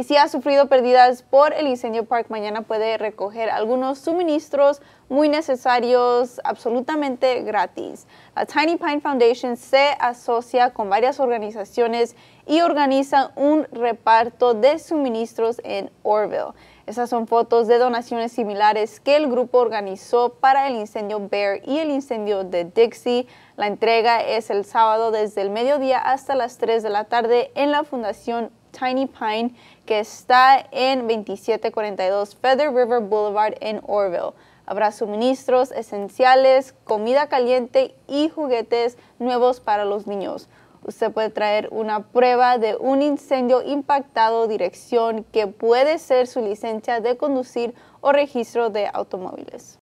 Y si ha sufrido pérdidas por el incendio Park, mañana puede recoger algunos suministros muy necesarios absolutamente gratis. La Tiny Pine Foundation se asocia con varias organizaciones y organiza un reparto de suministros en Orville. Esas son fotos de donaciones similares que el grupo organizó para el incendio Bear y el incendio de Dixie. La entrega es el sábado desde el mediodía hasta las 3 de la tarde en la Fundación Tiny Pine que está en 2742 Feather River Boulevard en Orville. Habrá suministros esenciales, comida caliente y juguetes nuevos para los niños. Usted puede traer una prueba de un incendio impactado, dirección que puede ser su licencia de conducir o registro de automóviles.